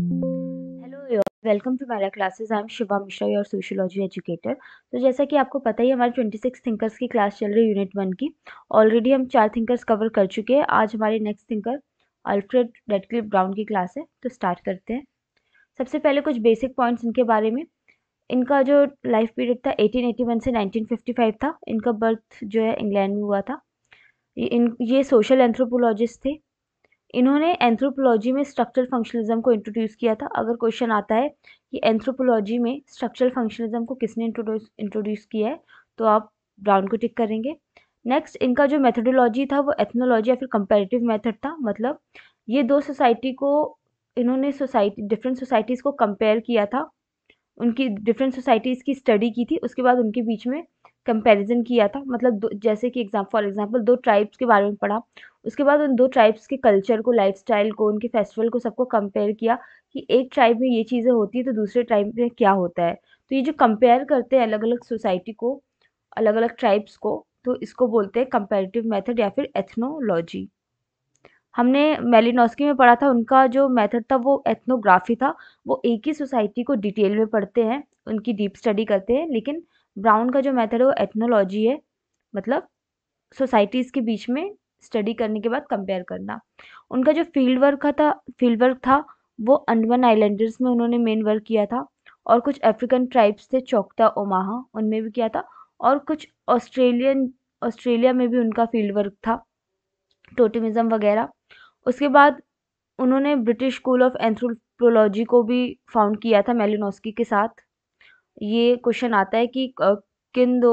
hello welcome to Maira classes I am Shiva Mishra your sociology educator तो जैसा कि आपको पता ही हमारे ट्वेंटी सिक्स थिंकर्स की क्लास चल रही है यूनिट वन की ऑलरेडी हम चार थिंकर्स कवर कर चुके हैं आज हमारे next thinker Alfred Radcliffe Brown की क्लास है तो स्टार्ट करते हैं सबसे पहले कुछ बेसिक पॉइंट्स इनके बारे में इनका जो लाइफ पीरियड था वन से फाइव था इनका बर्थ जो है इंग्लैंड में हुआ था इन ये सोशल एंथ्रोपोलॉजिस्ट थे इन्होंने एंथ्रोपोलॉजी में स्ट्रक्चरल फंक्शनलिज्म को इंट्रोड्यूस किया था अगर क्वेश्चन आता है कि एंथ्रोपोलॉजी में स्ट्रक्चरल फंक्शनलिज्म को किसने इंट्रोड्यूस इंट्रोड्यूस किया है तो आप ब्राउन को टिक करेंगे नेक्स्ट इनका जो मेथडोलॉजी था वो एथनोलॉजी या फिर कंपेरेटिव मेथड था मतलब ये दो सोसाइटी को इन्होंने सोसाइटी डिफरेंट सोसाइटीज़ को कंपेयर किया था उनकी डिफरेंट सोसाइटीज़ की स्टडी की थी उसके बाद उनके बीच में कंपैरिजन किया था मतलब जैसे कि एग्जाम फॉर एग्जांपल दो ट्राइब्स के बारे में पढ़ा उसके बाद उन दो ट्राइब्स के कल्चर को लाइफस्टाइल को उनके फेस्टिवल को सबको कंपेयर किया कि एक ट्राइब में ये चीज़ें होती है तो दूसरे ट्राइब में क्या होता है तो ये जो कंपेयर करते हैं अलग अलग सोसाइटी को अलग अलग ट्राइब्स को तो इसको बोलते हैं कंपेरेटिव मैथड या फिर एथनोलॉजी हमने मेलिनोस्की में पढ़ा था उनका जो मेथड था वो एथनोग्राफी था वो एक ही सोसाइटी को डिटेल में पढ़ते हैं उनकी डीप स्टडी करते हैं लेकिन ब्राउन का जो मेथड है वो एथनोलॉजी है मतलब सोसाइटीज़ के बीच में स्टडी करने के बाद कंपेयर करना उनका जो फील्ड वर्क था फील्ड वर्क था वो अंडमान आइलैंडर्स में उन्होंने मेन वर्क किया था और कुछ अफ्रीकन ट्राइब्स थे चौकता ओमाहा उनमें भी किया था और कुछ ऑस्ट्रेलियन ऑस्ट्रेलिया में भी उनका फील्ड वर्क था टोटमिज़म वगैरह उसके बाद उन्होंने ब्रिटिश स्कूल ऑफ एंथ्रोपोलॉजी को भी फाउंड किया था मेलिनोस्की के साथ ये क्वेश्चन आता है कि किन दो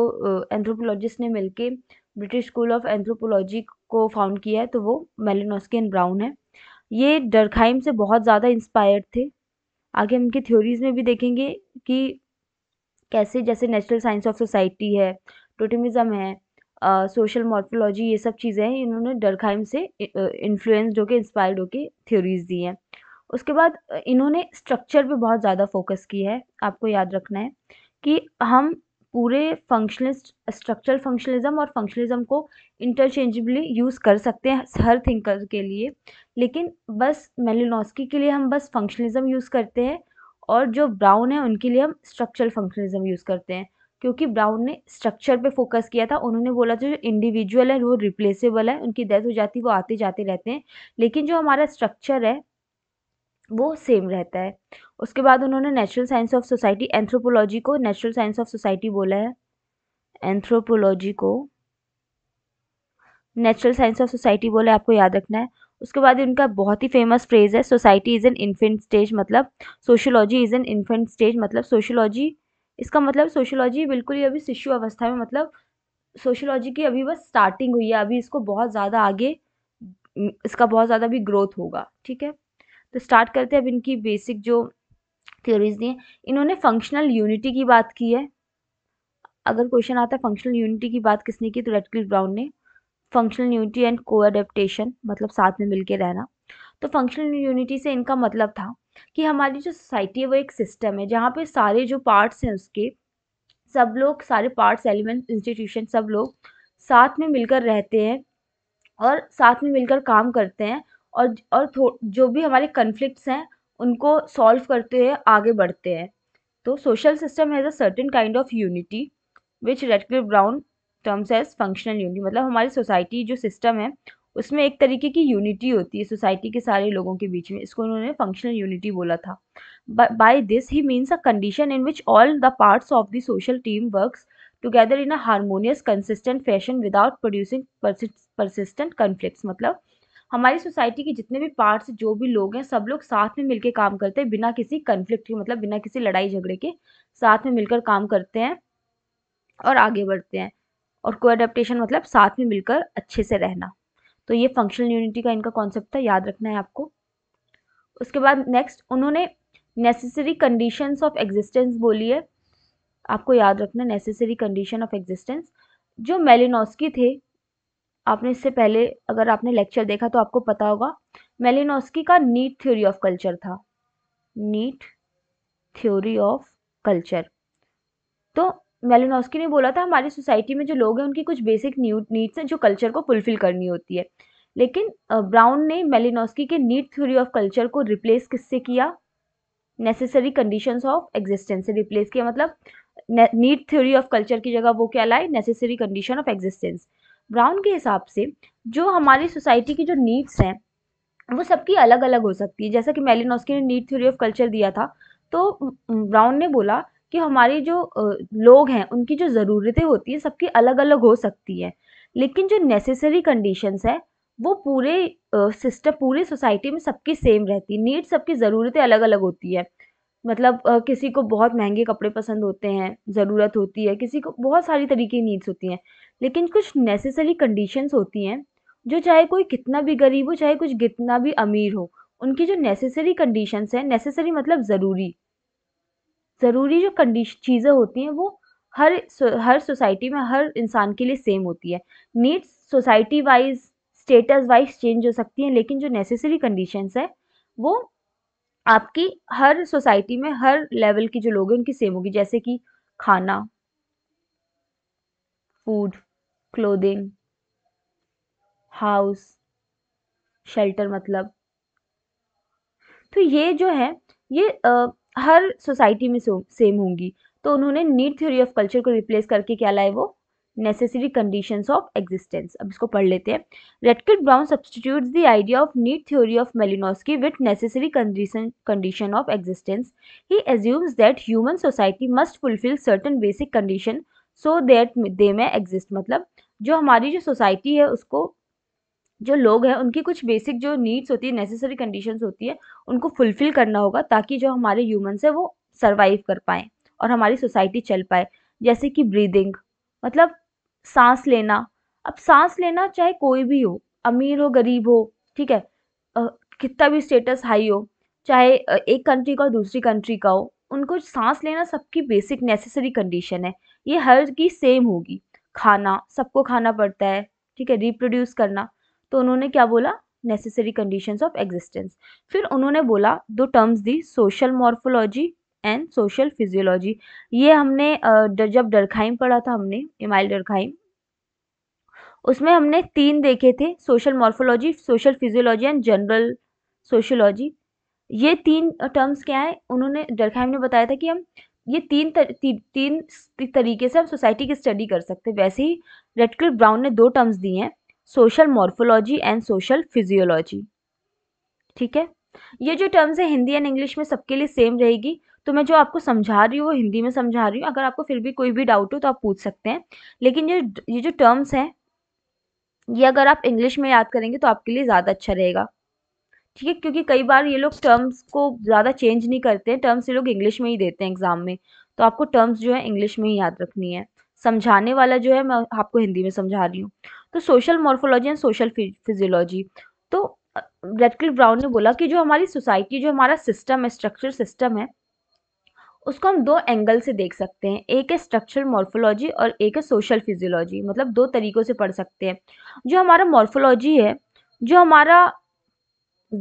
एंथ्रोपोलॉजिस्ट ने मिलके ब्रिटिश स्कूल ऑफ एंथ्रोपोलॉजी को फाउंड किया है तो वो मेलिनोस्के एंड ब्राउन है ये डरखाइम से बहुत ज़्यादा इंस्पायर्ड थे आगे हम इनकी थ्योरीज में भी देखेंगे कि कैसे जैसे नेचुरल साइंस ऑफ सोसाइटी है टोटमिज़म है सोशल मॉर्फोलॉजी ये सब चीज़ें हैं इन्होंने डरखाइम से इन्फ्लुएंस्ड होकर इंस्पायर्ड होकर थ्योरीज दी हैं उसके बाद इन्होंने स्ट्रक्चर पे बहुत ज़्यादा फोकस की है आपको याद रखना है कि हम पूरे फंक्शनलिस्ट स्ट्रक्चरल फंक्शनलिज्म और फंक्शनलिज्म को इंटरचेंजबली यूज़ कर सकते हैं हर थिंकर के लिए लेकिन बस मेलिनोस्की के लिए हम बस फंक्शनलिज्म यूज़ करते हैं और जो ब्राउन है उनके लिए हम स्ट्रक्चरल फंक्शनलिज्म यूज़ करते हैं क्योंकि ब्राउन ने स्ट्रक्चर पे फोकस किया था उन्होंने बोला था जो इंडिविजुअल है वो रिप्लेसेबल है उनकी डेथ हो जाती है वो आते जाते रहते हैं लेकिन जो हमारा स्ट्रक्चर है वो सेम रहता है उसके बाद उन्होंने natural science of society anthropology को नेचुरल साइंस ऑफ सोसाइटी बोला है एंथ्रोपोलॉजी को नेचुरल साइंस ऑफ सोसाइटी बोला है आपको याद रखना है उसके बाद इनका बहुत ही फेमस फ्रेज है society is an infant stage मतलब sociology is an infant stage मतलब सोशोलॉजी इसका मतलब सोशोलॉजी बिल्कुल ही अभी शिशु अवस्था में मतलब सोशोलॉजी की अभी बस स्टार्टिंग हुई है अभी इसको बहुत ज़्यादा आगे इसका बहुत ज़्यादा भी ग्रोथ होगा ठीक है तो स्टार्ट करते हैं अब इनकी बेसिक जो थियोरीज दी हैं इन्होंने फंक्शनल यूनिटी की बात की है अगर क्वेश्चन आता है फंक्शनल यूनिटी की बात किसने की तो रेडक्लिफ ब्राउन ने फंक्शनल यूनिटी एंड को मतलब साथ में मिलके रहना तो फंक्शनल यूनिटी से इनका मतलब था कि हमारी जो सोसाइटी है वो एक सिस्टम है जहाँ पे सारे जो पार्ट्स हैं उसके सब लोग सारे पार्ट्स एलिमेंट इंस्टीट्यूशन सब लोग साथ में मिलकर रहते हैं और साथ में मिलकर काम करते हैं और और जो भी हमारे कन्फ्लिक्ट्स हैं उनको सॉल्व करते हुए आगे बढ़ते हैं तो social system has a certain kind of unity which Radcliffe Brown terms as functional unity मतलब हमारी सोसाइटी जो सिस्टम है उसमें एक तरीके की यूनिटी होती है सोसाइटी के सारे लोगों के बीच में इसको उन्होंने फंक्शनल यूनिटी बोला था by this he means a condition in which all the parts of the social team work together in a harmonious consistent fashion without producing persistent conflict मतलब हमारी सोसाइटी के जितने भी पार्ट्स जो भी लोग हैं सब लोग साथ में मिलकर काम करते हैं बिना किसी कन्फ्लिक्ट के मतलब बिना किसी लड़ाई झगड़े के साथ में मिलकर काम करते हैं और आगे बढ़ते हैं और को अडेप्टेशन मतलब साथ में मिलकर अच्छे से रहना तो ये फंक्शनल यूनिटी का इनका कॉन्सेप्ट था याद रखना है आपको उसके बाद नेक्स्ट उन्होंने नेसेसरी कंडीशंस ऑफ एग्जिस्टेंस बोली है आपको याद रखना नेसेसरी कंडीशन ऑफ एग्जिस्टेंस जो मेलिनोस्की थे आपने इससे पहले अगर आपने लेक्चर देखा तो आपको पता होगा मेलिनोस्की का नीट थ्योरी ऑफ कल्चर था नीट थ्योरी ऑफ कल्चर तो मेलिनोस्की ने बोला था हमारी सोसाइटी में जो लोग हैं उनकी कुछ बेसिक नीड्स हैं जो कल्चर को फुलफिल करनी होती है लेकिन ब्राउन ने मेलिनोस्की के नीट थ्योरी ऑफ कल्चर को रिप्लेस किससे किया नेसेसरी कंडीशंस ऑफ एग्जिस्टेंस से रिप्लेस किया मतलब नीट थ्योरी ऑफ कल्चर की जगह वो क्या लाए necessary condition of existence Brown के हिसाब से जो हमारी सोसाइटी की जो नीड्स हैं वो सबकी अलग अलग हो सकती है जैसा कि मेलिनोस्की ने नीड थ्योरी ऑफ कल्चर दिया था तो ब्राउन ने बोला कि हमारी जो लोग हैं उनकी जो ज़रूरतें होती हैं सबकी अलग अलग हो सकती है लेकिन जो नेसेसरी कंडीशंस है वो पूरे सिस्टम पूरे सोसाइटी में सबकी सेम रहती है नीड सबकी ज़रूरतें अलग अलग होती है मतलब किसी को बहुत महंगे कपड़े पसंद होते हैं ज़रूरत होती है किसी को बहुत सारी तरीके की नीड्स होती हैं लेकिन कुछ नेसेसरी कंडीशंस होती हैं जो चाहे कोई कितना भी गरीब हो चाहे कुछ कितना भी अमीर हो उनकी जो नेसेसरी कंडीशंस हैं नेसेसरी मतलब ज़रूरी ज़रूरी जो कंडीश चीज़ें होती हैं वो हर हर सोसाइटी में हर इंसान के लिए सेम होती है needs society wise status wise change हो सकती हैं लेकिन जो नेसेसरी कंडीशंस है वो आपकी हर सोसाइटी में हर लेवल की जो लोग हैं उनकी सेम होगी जैसे कि खाना फूड क्लोदिंग हाउस शेल्टर मतलब तो ये जो है ये आ, हर सोसाइटी में सेम होंगी तो उन्होंने नीड थ्योरी ऑफ कल्चर को रिप्लेस करके क्या लाए वो नेसेसरी कंडीशंस ऑफ एग्जिस्टेंस अब इसको पढ़ लेते हैं Radcliffe Brown substitute the idea of need theory of Malinowski with necessary condition condition of existence he assumes that human society must fulfil certain basic condition so that they may exist मतलब जो हमारी जो society है उसको जो लोग हैं उनकी कुछ बेसिक जो नीड्स होती है नेसेसरी कंडीशंस होती है उनको फुलफ़िल करना होगा ताकि जो हमारे ह्यूमन्स हैं वो सर्वाइव कर पाए और हमारी सोसाइटी चल पाए जैसे कि ब्रीदिंग मतलब सांस लेना अब सांस लेना चाहे कोई भी हो अमीर हो गरीब हो ठीक है कितना भी स्टेटस हाई हो चाहे एक कंट्री का और दूसरी कंट्री का हो उनको सांस लेना सबकी बेसिक नेसेसरी कंडीशन है ये हर की सेम होगी खाना सबको खाना पड़ता है ठीक है रिप्रोड्यूस करना तो उन्होंने क्या बोला नेसेसरी कंडीशंस ऑफ एग्जिस्टेंस फिर उन्होंने बोला दो टर्म्स दी social morphology and social physiology ये हमने जब डरखाइम पढ़ा था हमने इमाइल डरखाइम उसमें हमने तीन देखे थे social morphology social physiology and general sociology ये तीन टर्म्स क्या है उन्होंने डरखाइम ने बताया था कि हम ये तीन तर, ती, तीन तरीके से हम सोसाइटी की स्टडी कर सकते हैं वैसे ही रेडक्लिफ ब्राउन ने दो टर्म्स दिए हैं social morphology and social physiology ठीक है ये जो टर्म्स है हिंदी एंड इंग्लिश में सबके लिए सेम रहेगी तो मैं जो आपको समझा रही हूँ वो हिंदी में समझा रही हूँ अगर आपको फिर भी कोई भी डाउट हो तो आप पूछ सकते हैं लेकिन ये ये जो टर्म्स हैं ये अगर आप इंग्लिश में याद करेंगे तो आपके लिए ज़्यादा अच्छा रहेगा ठीक है क्योंकि कई बार ये लोग टर्म्स को ज़्यादा चेंज नहीं करते हैं टर्म्स ये लोग इंग्लिश में ही देते हैं एग्ज़ाम में तो आपको टर्म्स जो है इंग्लिश में ही याद रखनी है समझाने वाला जो है मैं आपको हिंदी में समझा रही हूँ तो social morphology and social physiology तो रेडकिल ब्राउन ने बोला कि जो हमारी सोसाइटी जो हमारा सिस्टम है स्ट्रक्चर सिस्टम है उसको हम दो एंगल से देख सकते हैं एक है स्ट्रक्चर मॉर्फोलॉजी और एक है सोशल फिजियोलॉजी मतलब दो तरीक़ों से पढ़ सकते हैं जो हमारा मॉर्फोलॉजी है जो हमारा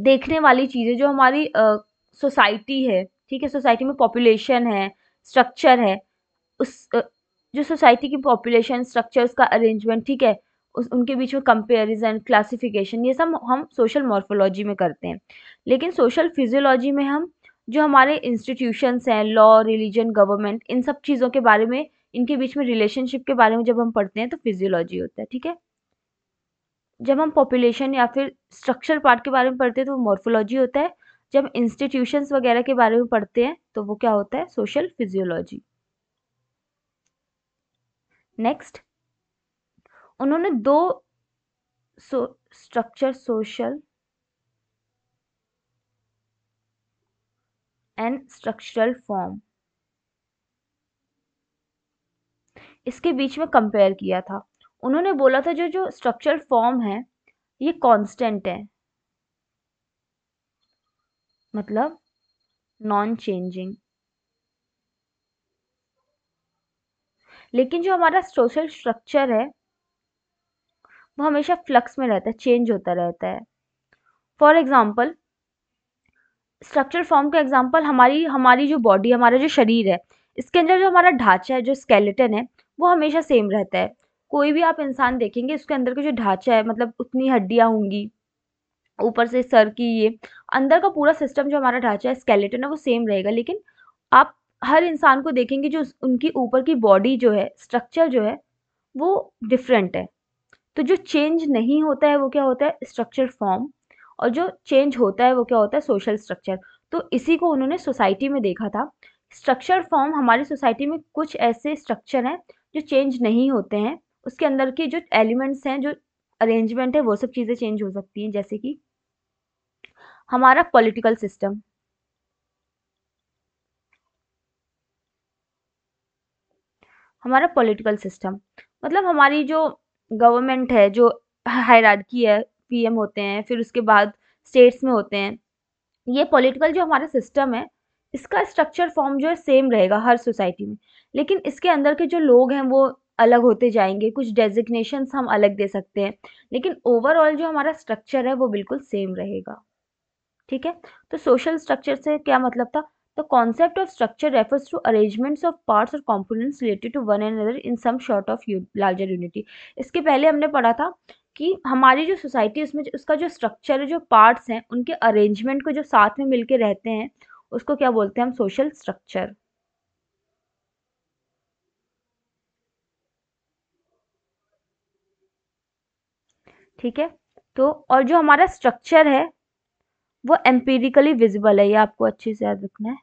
देखने वाली चीज़ें जो हमारी सोसाइटी है ठीक है सोसाइटी में पॉपुलेशन है स्ट्रक्चर है उस जो सोसाइटी की पॉपुलेशन स्ट्रक्चर उसका अरेंजमेंट ठीक है उस उनके बीच में कंपेरिजन क्लासिफिकेशन ये सब हम सोशल मॉर्फोलॉजी में करते हैं लेकिन सोशल फिजियोलॉजी में हम जो हमारे इंस्टीट्यूशंस हैं लॉ रिलीजन गवर्नमेंट इन सब चीज़ों के बारे में इनके बीच में रिलेशनशिप के बारे में जब हम पढ़ते हैं तो फिजियोलॉजी होता है ठीक है जब हम पॉपुलेशन या फिर स्ट्रक्चर पार्ट के बारे में पढ़ते हैं तो वो मॉर्फोलॉजी होता है जब इंस्टीट्यूशंस वगैरह के बारे में पढ़ते हैं तो वो क्या होता है सोशल फिजियोलॉजी नेक्स्ट उन्होंने दो structure social and structural form इसके बीच में कंपेयर किया था उन्होंने बोला था जो जो स्ट्रक्चरल फॉर्म है ये कांस्टेंट है मतलब नॉन चेंजिंग लेकिन जो हमारा सोशल स्ट्रक्चर है वो हमेशा फ्लक्स में रहता है चेंज होता रहता है फॉर एग्ज़ाम्पल स्ट्रक्चर फॉर्म का एग्जाम्पल हमारी हमारी जो बॉडी हमारा जो शरीर है इसके अंदर जो हमारा ढांचा है जो स्केलेटन है वो हमेशा सेम रहता है कोई भी आप इंसान देखेंगे उसके अंदर का जो ढांचा है मतलब उतनी हड्डियाँ होंगी ऊपर से सर की ये अंदर का पूरा सिस्टम जो हमारा ढांचा है स्केलेटन है वो सेम रहेगा लेकिन आप हर इंसान को देखेंगे जो उनकी ऊपर की बॉडी जो है स्ट्रक्चर जो है वो डिफरेंट है तो जो चेंज नहीं होता है वो क्या होता है स्ट्रक्चर फॉर्म और जो चेंज होता है वो क्या होता है सोशल स्ट्रक्चर तो इसी को उन्होंने सोसाइटी में देखा था स्ट्रक्चर फॉर्म हमारी सोसाइटी में कुछ ऐसे स्ट्रक्चर हैं जो चेंज नहीं होते हैं उसके अंदर के जो एलिमेंट्स हैं जो अरेंजमेंट है वो सब चीज़ें चेंज हो सकती हैं जैसे कि हमारा पॉलिटिकल सिस्टम हमारा पॉलिटिकल सिस्टम मतलब हमारी जो गवर्नमेंट है जो हायरार्की है पीएम होते हैं फिर उसके बाद स्टेट्स में होते हैं ये पॉलिटिकल जो हमारा सिस्टम है इसका स्ट्रक्चर फॉर्म जो है सेम रहेगा हर सोसाइटी में लेकिन इसके अंदर के जो लोग हैं वो अलग होते जाएंगे कुछ डेजिग्नेशंस हम अलग दे सकते हैं लेकिन ओवरऑल जो हमारा स्ट्रक्चर है वो बिल्कुल सेम रहेगा ठीक है तो सोशल स्ट्रक्चर से क्या मतलब था concept of structure refers to to of of और or related to one and other in some sort of larger unity इसके पहले हमने पढ़ा था कि हमारी जो सोसाइटी उसमें उसका जो स्ट्रक्चर है जो पार्ट्स हैं उनके अरेंजमेंट को जो साथ में मिलके रहते हैं उसको क्या बोलते हैं हम सोशल स्ट्रक्चर ठीक है तो और जो हमारा स्ट्रक्चर है वो एम्पेरिकली विजिबल है ये आपको अच्छे से याद रखना है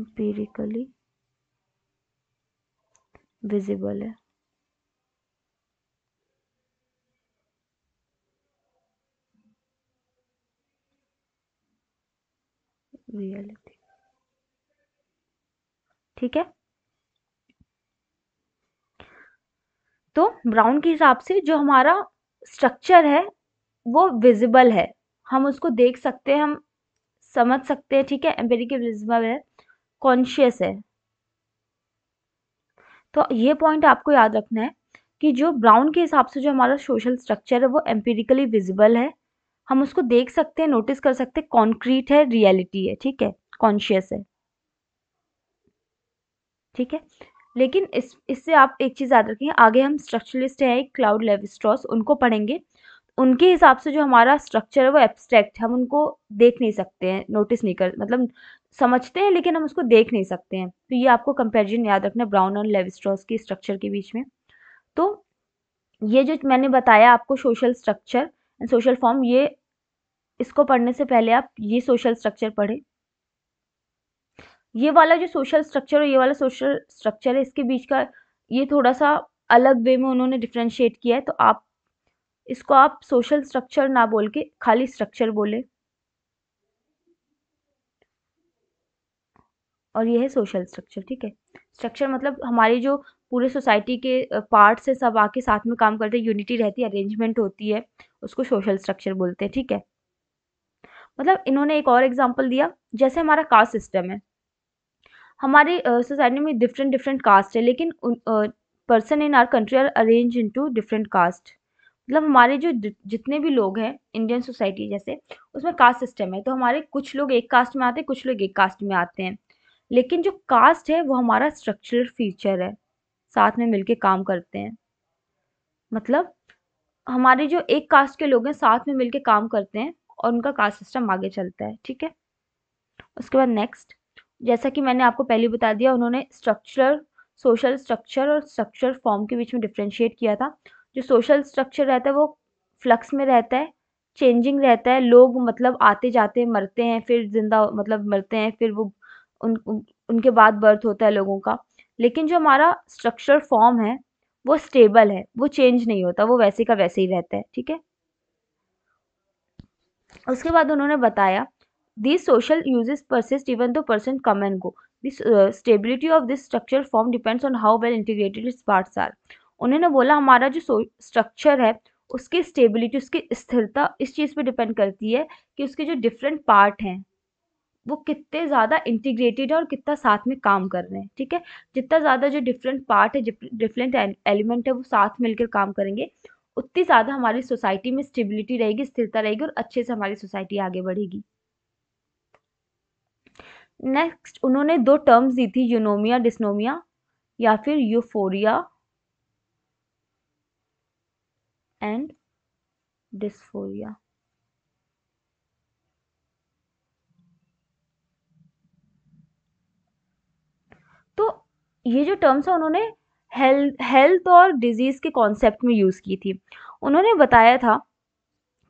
एम्पेरिकली विजिबल है रियलिटी ठीक है तो ब्राउन के हिसाब से जो हमारा स्ट्रक्चर है वो विजिबल है हम उसको देख सकते हैं हम समझ सकते हैं ठीक है एम्पेरिकल विजिबल है कॉन्शियस है तो ये पॉइंट आपको याद रखना है कि जो ब्राउन के हिसाब से जो हमारा सोशल स्ट्रक्चर है वो एम्पेरिकली विजिबल है हम उसको देख सकते हैं नोटिस कर सकते हैं कॉन्क्रीट है रियलिटी है ठीक है कॉन्शियस है ठीक है लेकिन इस इससे आप एक चीज़ याद रखें आगे हम स्ट्रक्चरलिस्ट हैं एक क्लाउड लेविस्ट्रॉस उनको पढ़ेंगे उनके हिसाब से जो हमारा स्ट्रक्चर है वो एब्स्ट्रैक्ट हम उनको देख नहीं सकते हैं नोटिस नहीं कर मतलब समझते हैं लेकिन हम उसको देख नहीं सकते हैं तो ये आपको कंपेरिजन याद रखना ब्राउन और लेविस्ट्रॉस की स्ट्रक्चर के बीच में तो ये जो मैंने बताया आपको social structure and social form ये इसको पढ़ने से पहले आप ये सोशल स्ट्रक्चर पढ़ें ये वाला जो सोशल स्ट्रक्चर और ये वाला सोशल स्ट्रक्चर है इसके बीच का ये थोड़ा सा अलग वे में उन्होंने डिफ्रेंशिएट किया है तो आप इसको आप सोशल स्ट्रक्चर ना बोल के खाली स्ट्रक्चर बोले और ये है सोशल स्ट्रक्चर ठीक है स्ट्रक्चर मतलब हमारी जो पूरे सोसाइटी के पार्ट्स है सब आके साथ में काम करते हैं यूनिटी रहती है अरेंजमेंट होती है उसको सोशल स्ट्रक्चर बोलते हैं ठीक है मतलब इन्होंने एक और एग्जाम्पल दिया जैसे हमारा कास्ट सिस्टम है हमारे सोसाइटी में डिफरेंट डिफरेंट कास्ट है लेकिन person in our country are arrange in two different caste मतलब हमारे जो जितने भी लोग हैं इंडियन सोसाइटी जैसे उसमें कास्ट सिस्टम है तो हमारे कुछ लोग एक कास्ट में आते हैं कुछ लोग एक कास्ट में आते हैं लेकिन जो कास्ट है वो हमारा स्ट्रक्चरल फीचर है साथ में मिलके काम करते हैं मतलब हमारे जो एक कास्ट के लोग हैं साथ में मिलके काम करते हैं और उनका कास्ट सिस्टम आगे चलता है ठीक है उसके बाद नेक्स्ट जैसा कि मैंने आपको पहले बता दिया उन्होंने स्ट्रक्चर सोशल स्ट्रक्चर और स्ट्रक्चर फॉर्म के बीच में डिफ्रेंशिएट किया था जो सोशल स्ट्रक्चर रहता है वो फ्लक्स में रहता है चेंजिंग रहता है लोग मतलब आते जाते मरते हैं फिर जिंदा मतलब मरते हैं फिर वो उन, उन उनके बाद बर्थ होता है लोगों का लेकिन जो हमारा स्ट्रक्चर फॉर्म है वो स्टेबल है वो चेंज नहीं होता वो वैसे का वैसे ही रहता है ठीक है उसके बाद उन्होंने बताया this social usages persist even though person come and go this stability of this structure form depends on how well integrated integrated its parts उन्होंने बोला हमारा जो स्ट्रक्चर है उसकी स्टेबिलिटी उसकी स्थिरता इस चीज़ पे डिपेंड करती है कि उसके जो डिफरेंट पार्ट हैं वो कितने ज़्यादा इंटीग्रेटेड है और कितना साथ में काम कर रहे हैं ठीक है जितना ज़्यादा जो डिफरेंट पार्ट है डिफरेंट एलिमेंट है वो साथ मिलकर काम करेंगे उतनी ज़्यादा हमारी सोसाइटी में स्टेबिलिटी रहेगी स्थिरता रहेगी और अच्छे से हमारी सोसाइटी आगे बढ़ेगी नेक्स्ट उन्होंने दो टर्म्स दी थी यूनोमिया डिस्नोमिया या फिर यूफोरिया एंड डिस्फोरिया तो ये जो टर्म्स है उन्होंने हेल्थ हेल्थ और डिजीज़ के कॉन्सेप्ट में यूज़ की थी उन्होंने बताया था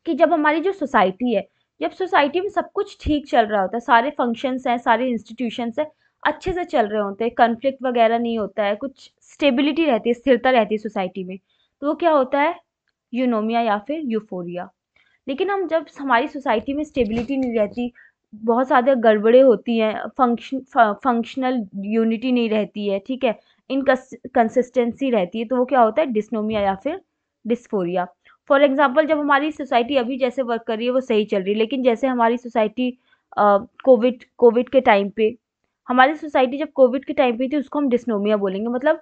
कि जब हमारी जो सोसाइटी है जब सोसाइटी में सब कुछ ठीक चल रहा होता है सारे फंक्शंस हैं सारे इंस्टीट्यूशंस हैं अच्छे से चल रहे होते हैं कन्फ्लिक्ट वगैरह नहीं होता है कुछ स्टेबिलिटी रहती है स्थिरता रहती है सोसाइटी में तो वो क्या होता है यूनोमिया या फिर यूफोरिया लेकिन हम जब हमारी सोसाइटी में स्टेबिलिटी नहीं रहती बहुत ज़्यादा गड़बड़े होती हैं फंक्शन फंक्शनल यूनिटी नहीं रहती है ठीक है कंसिस्टेंसी रहती है तो वो क्या होता है डिसनोमिया या फिर डिस्फोरिया फॉर एग्जाम्पल जब हमारी सोसाइटी अभी जैसे वर्क कर रही है वो सही चल रही है लेकिन जैसे हमारी सोसाइटी कोविड कोविड के टाइम पे हमारी सोसाइटी जब कोविड के टाइम पे थी उसको हम डिसनोमिया बोलेंगे मतलब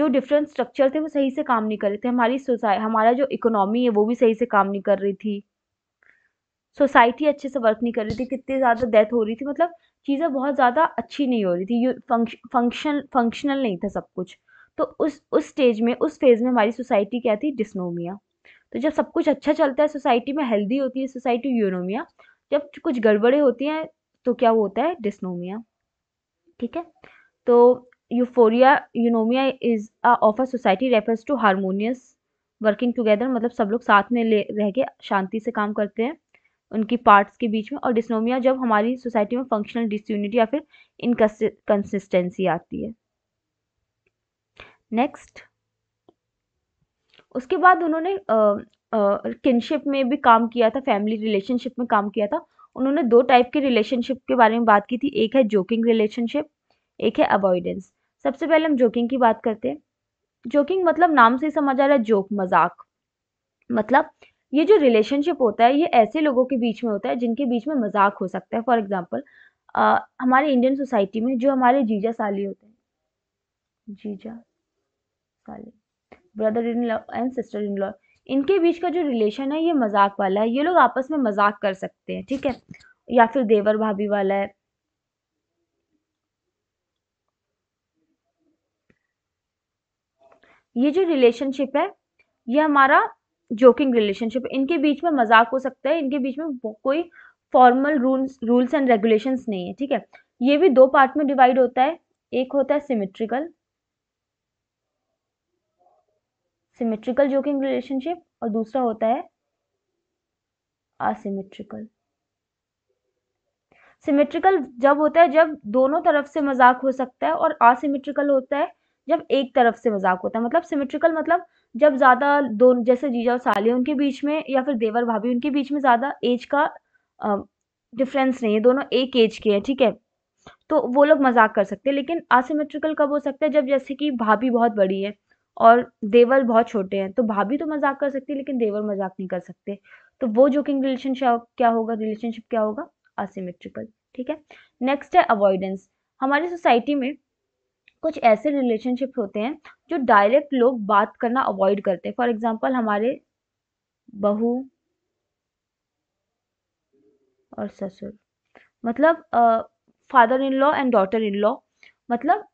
जो डिफरेंट स्ट्रक्चर थे वो सही से काम नहीं कर रहे थे हमारी सोसाइटी हमारा जो इकोनॉमी है वो भी सही से काम नहीं कर रही थी सोसाइटी अच्छे से वर्क नहीं कर रही थी कितनी ज़्यादा डेथ हो रही थी मतलब चीज़ें बहुत ज़्यादा अच्छी नहीं हो रही थी फंक्शन फंक्शनल नहीं था सब कुछ तो उस उस स्टेज में उस फेज़ में हमारी सोसाइटी क्या थी डिसनोमिया तो जब सब कुछ अच्छा चलता है सोसाइटी में हेल्दी होती है सोसाइटी यूनोमिया जब कुछ गड़बड़े होती हैं तो क्या वो होता है डिसनोमिया ठीक है तो euphoria eunomia is of a society refers to harmonious working together मतलब सब लोग साथ में ले रह के शांति से काम करते हैं उनकी पार्ट्स के बीच में और डिसनोमिया जब हमारी सोसाइटी में फंक्शनल डिसयूनिटी या फिर इनकसिस्टेंसी आती है नेक्स्ट उसके बाद उन्होंने किनशिप में भी काम किया था फैमिली रिलेशनशिप में काम किया था उन्होंने दो टाइप के रिलेशनशिप के बारे में बात की थी एक है जोकिंग रिलेशनशिप एक है अवॉइडेंस सबसे पहले हम जोकिंग की बात करते हैं जोकिंग मतलब नाम से ही समझ आ रहा है जोक मजाक मतलब ये जो रिलेशनशिप होता है ये ऐसे लोगों के बीच में होता है जिनके बीच में मजाक हो सकता है फॉर एग्जाम्पल हमारे इंडियन सोसाइटी में जो हमारे जीजा साली होते हैं जीजा साली brother in law and sister in law इनके बीच का जो रिलेशन है ये मजाक वाला है ये लोग आपस में मजाक कर सकते हैं ठीक है या फिर देवर भाभी वाला है ये जो रिलेशनशिप है ये हमारा जोकिंग रिलेशनशिप इनके बीच में मजाक हो सकता है इनके बीच में कोई formal rules rules and regulations नहीं है ठीक है ये भी दो पार्ट में डिवाइड होता है एक होता है सिमेट्रिकल सिमेट्रिकल जोकिंग रिलेशनशिप और दूसरा होता है असिमेट्रिकल सिमेट्रिकल जब होता है जब दोनों तरफ से मजाक हो सकता है और असिमेट्रिकल होता है जब एक तरफ से मजाक होता है मतलब सिमेट्रिकल मतलब जब ज़्यादा दो जैसे जीजा और साले उनके बीच में या फिर देवर भाभी उनके बीच में ज़्यादा एज का डिफरेंस नहीं है दोनों एक एज के हैं ठीक है तो वो लोग मजाक कर सकते हैं लेकिन असिमेट्रिकल कब हो सकता है जब जैसे कि भाभी बहुत बड़ी है और देवर बहुत छोटे हैं तो भाभी तो मजाक कर सकती है लेकिन देवर मजाक नहीं कर सकते तो वो जोकिंग रिलेशनशिप क्या होगा रिलेशनशिप क्या होगा असिमेट्रिकल ठीक है नेक्स्ट है अवॉइडेंस हमारी सोसाइटी में कुछ ऐसे रिलेशनशिप होते हैं जो डायरेक्ट लोग बात करना अवॉइड करते हैं फॉर एग्जाम्पल हमारे बहू और ससुर मतलब father in law and daughter in law मतलब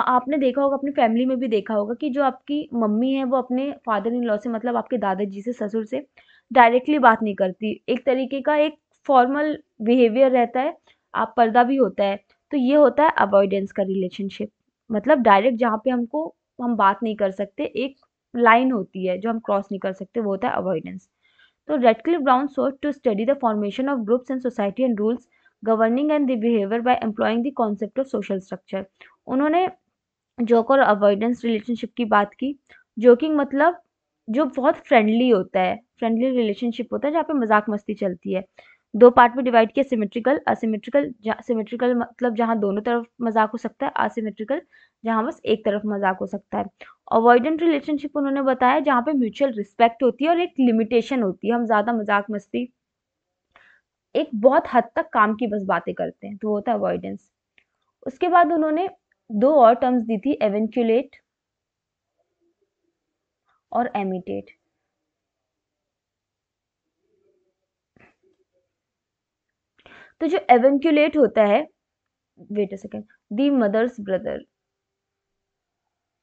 आपने देखा होगा अपनी फैमिली में भी देखा होगा कि जो आपकी मम्मी है वो अपने फादर इन लॉ से मतलब आपके दादाजी से ससुर से डायरेक्टली बात नहीं करती एक तरीके का एक फॉर्मल बिहेवियर रहता है आप पर्दा भी होता है तो ये होता है अवॉइडेंस का रिलेशनशिप मतलब डायरेक्ट जहाँ पे हमको हम बात नहीं कर सकते एक लाइन होती है जो हम क्रॉस नहीं कर सकते वो होता है अवॉइडेंस तो Radcliffe Brown sought to study the formation of groups and society and rules governing and the behaviour by employing the concept of social structure उन्होंने जोक और अवॉइडेंस रिलेशनशिप की बात की जोकिंग मतलब जो बहुत फ्रेंडली होता है फ्रेंडली रिलेशनशिप होता है जहाँ पे मजाक मस्ती चलती है दो पार्ट में डिवाइड किया सिमेट्रिकल असिमेट्रिकल सिमेट्रिकल मतलब जहाँ दोनों तरफ मजाक हो सकता है असिमेट्रिकल जहाँ बस एक तरफ मजाक हो सकता है अवॉइडेंट रिलेशनशिप उन्होंने बताया जहाँ पे म्यूचुअल रिस्पेक्ट होती है और एक लिमिटेशन होती है हम ज़्यादा मजाक मस्ती एक बहुत हद तक काम की बस बातें करते हैं तो वो होता है अवॉइडेंस उसके बाद उन्होंने दो और टर्म्स दी थी एवेंक्यूलेट और एमिटेट तो जो एवेंक्यूलेट होता है wait a second the mother's brother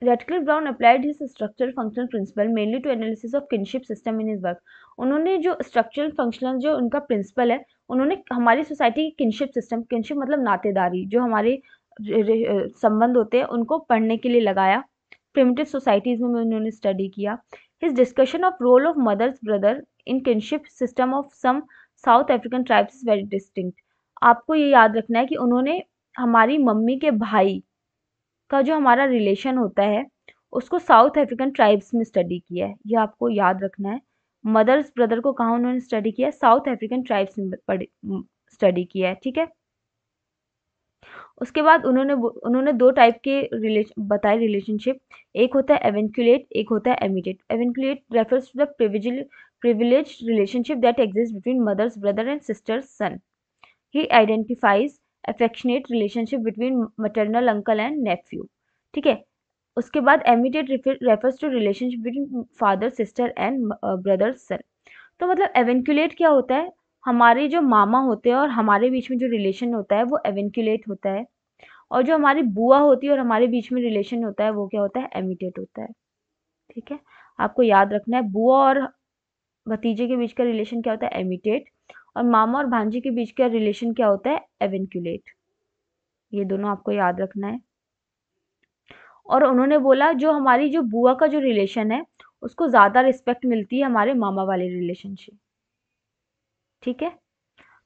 Radcliffe Brown applied his structural functional principle mainly to analysis of kinship system in his work उन्होंने जो स्ट्रक्चरल फंक्शनल जो उनका प्रिंसिपल है उन्होंने हमारी सोसाइटी की किनशिप सिस्टम किनशिप मतलब नातेदारी जो हमारे संबंध होते हैं उनको पढ़ने के लिए लगाया प्रिमिटिव सोसाइटीज़ में उन्होंने स्टडी किया his discussion of role of mother's brother in kinship system of some South African tribes is very distinct आपको ये याद रखना है कि उन्होंने हमारी मम्मी के भाई का जो हमारा रिलेशन होता है उसको साउथ अफ्रीकन ट्राइब्स में स्टडी किया है ये आपको याद रखना है मदर्स ब्रदर को कहा उन्होंने स्टडी किया साउथ अफ्रीकन ट्राइब्स में स्टडी किया है ठीक है उसके बाद उन्होंने उन्होंने दो टाइप के रिलेश बताए रिलेशनशिप एक होता है एवेंकुलेट एक होता है immediate avunculate refers to the privisal privilege relationship that exist between mother's brother and sister's son he identifies affectionate relationship between maternal uncle and nephew ठीक है उसके बाद immediate refers to relationship between father sister and brother's son तो मतलब avunculate क्या होता है हमारे जो मामा होते हैं और हमारे बीच में जो रिलेशन होता है वो एवेंक्यूलेट होता है और जो हमारी बुआ होती है और हमारे बीच में रिलेशन होता है वो क्या होता है एमिटेट होता है ठीक है आपको याद रखना है बुआ और भतीजे के बीच का रिलेशन क्या होता है एमिटेट और मामा और भांजे के बीच का रिलेशन क्या होता है एवेंक्यूलेट ये दोनों आपको याद रखना है और उन्होंने बोला जो हमारी जो बुआ का जो रिलेशन है उसको ज़्यादा रिस्पेक्ट मिलती है हमारे मामा वाले रिलेशनशिप ठीक है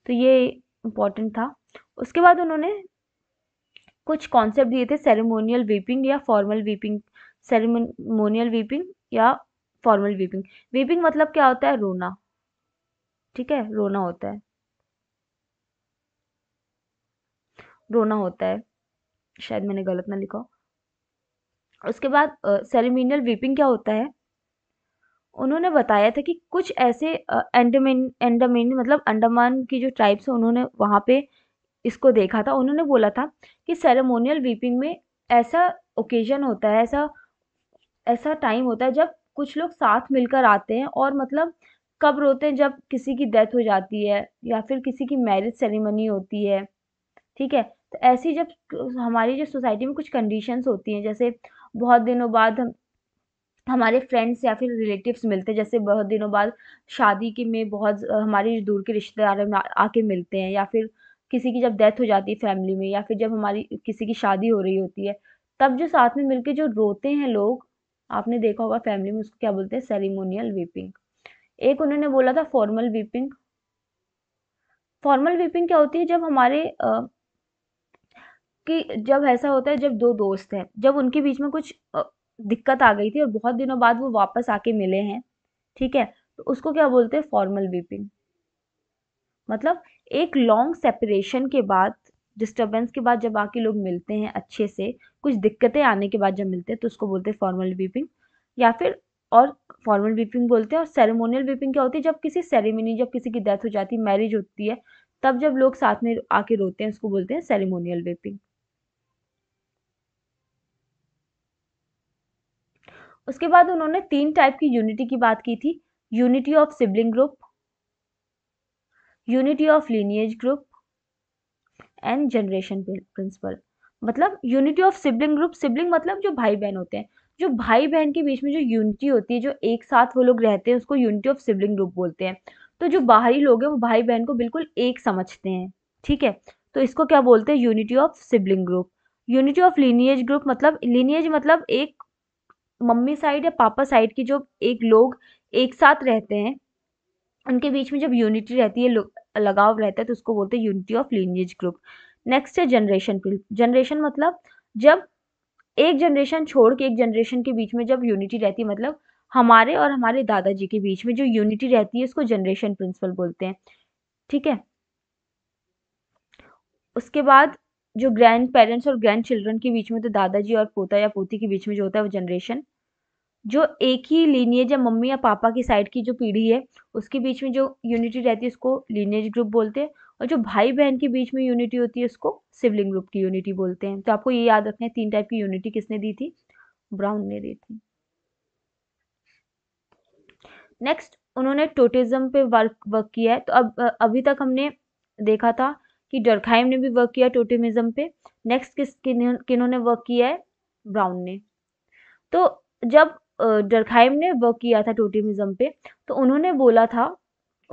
तो ये इम्पॉर्टेंट था उसके बाद उन्होंने कुछ कॉन्सेप्ट दिए थे सेरेमोनियल वीपिंग या फॉर्मल वीपिंग सेरेमोनियल वीपिंग या फॉर्मल वीपिंग वीपिंग मतलब क्या होता है रोना ठीक है रोना होता है रोना होता है शायद मैंने गलत ना लिखा उसके बाद सेरेमोनियल वीपिंग क्या होता है उन्होंने बताया था कि कुछ ऐसे एंडमिन एंडमिन मतलब अंडमान की जो ट्राइब्स हैं उन्होंने वहाँ पे इसको देखा था उन्होंने बोला था कि सेरेमोनियल वीपिंग में ऐसा ओकेजन होता है ऐसा ऐसा टाइम होता है जब कुछ लोग साथ मिलकर आते हैं और मतलब कब रोते हैं जब किसी की डेथ हो जाती है या फिर किसी की मैरिज सेरेमनी होती है ठीक है तो ऐसी जब हमारी जो सोसाइटी में कुछ कंडीशंस होती हैं जैसे बहुत दिनों बाद हम हमारे फ्रेंड्स या फिर रिलेटिव्स मिलते हैं जैसे बहुत दिनों बाद शादी के में बहुत हमारे दूर के रिश्तेदार आके मिलते हैं या फिर किसी की जब डेथ हो जाती है फैमिली में या फिर जब हमारी किसी की शादी हो रही होती है तब जो साथ में मिलके जो रोते हैं लोग आपने देखा होगा फैमिली में उसको क्या बोलते हैं सेरिमोनियल वीपिंग एक उन्होंने बोला था फॉर्मल वीपिंग फॉर्मल वीपिंग क्या होती है जब हमारे आ, कि जब ऐसा होता है जब दो दोस्त हैं जब उनके बीच में कुछ दिक्कत आ गई थी और बहुत दिनों बाद वो वापस आके मिले हैं ठीक है तो उसको क्या बोलते हैं फॉर्मल वीपिंग मतलब एक लॉन्ग सेपरेशन के बाद डिस्टर्बेंस के बाद जब आके लोग मिलते हैं अच्छे से कुछ दिक्कतें आने के बाद जब मिलते हैं तो उसको बोलते हैं फॉर्मल वीपिंग या फिर और फॉर्मल वीपिंग बोलते हैं और सेरेमोनियल वीपिंग क्या होती है जब किसी सेरेमनी जब किसी की डेथ हो जाती है मैरिज होती है तब जब लोग साथ में आके रोते हैं उसको बोलते हैं सेरेमोनियल वीपिंग उसके बाद उन्होंने तीन टाइप की यूनिटी की बात की थी unity of sibling group unity of lineage group and generation principle मतलब unity of sibling group sibling मतलब जो भाई बहन होते हैं जो भाई बहन के बीच में जो यूनिटी होती है जो एक साथ वो लोग रहते हैं उसको यूनिटी ऑफ सिबलिंग ग्रुप बोलते हैं तो जो बाहरी लोग हैं वो भाई बहन को बिल्कुल एक समझते हैं ठीक है तो इसको क्या बोलते हैं unity of sibling group unity of lineage group मतलब लीनियज मतलब एक मम्मी साइड या पापा साइड की जो एक लोग एक साथ रहते हैं उनके बीच में जब यूनिटी रहती है लगाव रहता है तो उसको बोलते हैं unity of lineage group next है जनरेशन जनरेशन मतलब जब एक जनरेशन छोड़ के एक जनरेशन के बीच में जब यूनिटी रहती है मतलब हमारे और हमारे दादाजी के बीच में जो यूनिटी रहती है उसको जनरेशन प्रिंसिपल बोलते हैं ठीक है उसके बाद जो ग्रैंड पेरेंट्स और ग्रैंड चिल्ड्रन के बीच में तो दादाजी और पोता या पोती के बीच में जो होता है वो जनरेशन जो एक ही लीनियज या मम्मी या पापा की साइड की जो पीढ़ी है उसके बीच में जो यूनिटी रहती है उसको लीनियज ग्रुप बोलते हैं और जो भाई बहन के बीच में यूनिटी होती है उसको सिबलिंग ग्रुप की यूनिटी बोलते हैं तो आपको ये याद रखना है तीन टाइप की यूनिटी किसने दी थी ब्राउन ने दी थी नेक्स्ट उन्होंने टोटिज्म पे वर्क वर्क किया है तो अब अभी तक हमने देखा था कि डरखाइम ने भी वर्क किया टोटेमिज्म पे नेक्स्ट किस किन्होंने किन्होंने वर्क किया है ब्राउन ने तो जब डरखाइम ने वर्क किया था टोटेमिज्म पे तो उन्होंने बोला था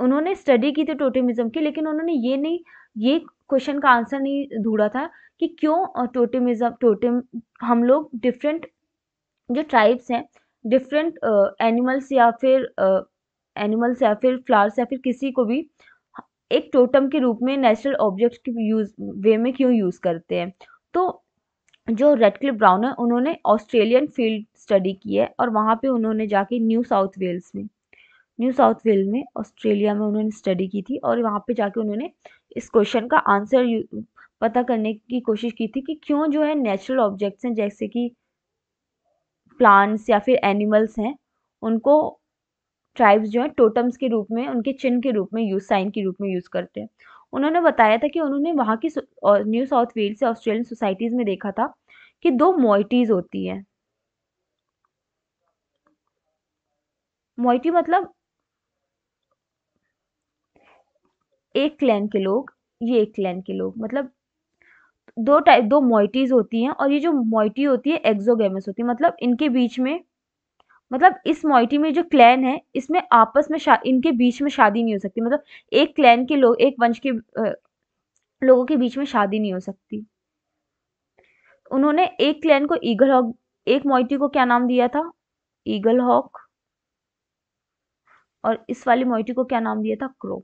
उन्होंने स्टडी की थी टोटेमिज्म की लेकिन उन्होंने ये नहीं ये क्वेश्चन का आंसर नहीं ढूंढा था कि क्यों टोटेमिज्म टोटेम हम लोग डिफरेंट जो ट्राइब्स हैं डिफरेंट एनिमल्स या फिर एनिमल्स या फिर फ्लावर्स या फिर किसी को भी एक टोटम के रूप में नेचुरल ऑब्जेक्ट के यूज वे में क्यों यूज़ करते हैं तो जो रेडक्लिप ब्राउन है उन्होंने ऑस्ट्रेलियन फील्ड स्टडी की है और वहाँ पे उन्होंने जाके न्यू साउथ वेल्स में न्यू साउथ वेल्स में ऑस्ट्रेलिया में उन्होंने स्टडी की थी और वहाँ पे जाके उन्होंने इस क्वेश्चन का आंसर पता करने की कोशिश की थी कि क्यों जो है नेचुरल ऑब्जेक्ट्स हैं जैसे कि प्लांट्स या फिर एनिमल्स हैं उनको ट्राइब्स जो हैं टोटम्स के रूप में उनके चिन्ह के रूप में यूज साइन के रूप में यूज़ करते हैं उन्होंने बताया था कि उन्होंने वहाँ की न्यू साउथ वेल्स या ऑस्ट्रेलियन सोसाइटीज़ में देखा था कि दो मोइटीज़ होती हैं मोइटी मतलब एक क्लैन के लोग ये एक क्लैन के लोग मतलब दो टाइप दो मोइटीज़ होती हैं और ये जो मोइटी होती है एक्जोगेमस होती है मतलब इनके बीच में मतलब इस मोइटी में जो क्लैन है इसमें आपस में इनके बीच में शादी नहीं हो सकती मतलब एक क्लैन के लोग एक वंश के आ, लोगों के बीच में शादी नहीं हो सकती उन्होंने एक क्लैन को ईगल हॉक एक मोइटी को क्या नाम दिया था ईगल हॉक और इस वाली मोइटी को क्या नाम दिया था क्रो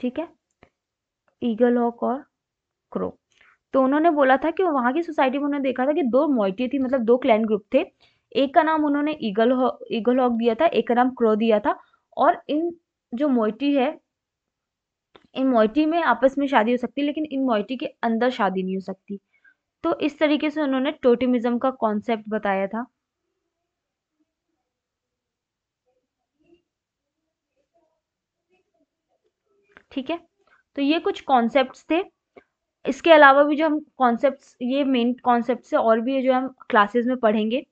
ठीक है ईगल हॉक और क्रो तो उन्होंने बोला था कि वहाँ की सोसाइटी में उन्होंने देखा था कि दो मोइटी थी मतलब दो क्लैन ग्रुप थे एक का नाम उन्होंने ईगल ईगल हॉक दिया था एक का नाम क्रो दिया था और इन जो मोइटी है इन मोइटी में आपस में शादी हो सकती लेकिन इन मोइटी के अंदर शादी नहीं हो सकती तो इस तरीके से उन्होंने टोटिमिज्म का कॉन्सेप्ट बताया था ठीक है तो ये कुछ कॉन्सेप्ट्स थे इसके अलावा भी जो हम कॉन्सेप्ट ये मेन कॉन्सेप्ट से और भी जो हम क्लासेस में पढ़ेंगे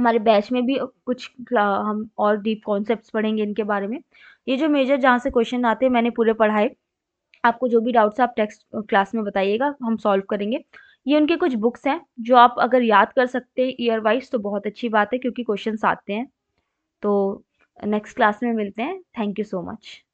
हमारे बैच में भी कुछ हम और डीप कॉन्सेप्ट्स पढ़ेंगे इनके बारे में ये जो मेजर जहाँ से क्वेश्चन आते हैं मैंने पूरे पढ़ाए आपको जो भी डाउट्स आप टेक्स्ट क्लास में बताइएगा हम सॉल्व करेंगे ये उनके कुछ बुक्स हैं जो आप अगर याद कर सकते हैं ईयर वाइज तो बहुत अच्छी बात है क्योंकि क्वेश्चन आते हैं तो नेक्स्ट क्लास में मिलते हैं थैंक यू सो मच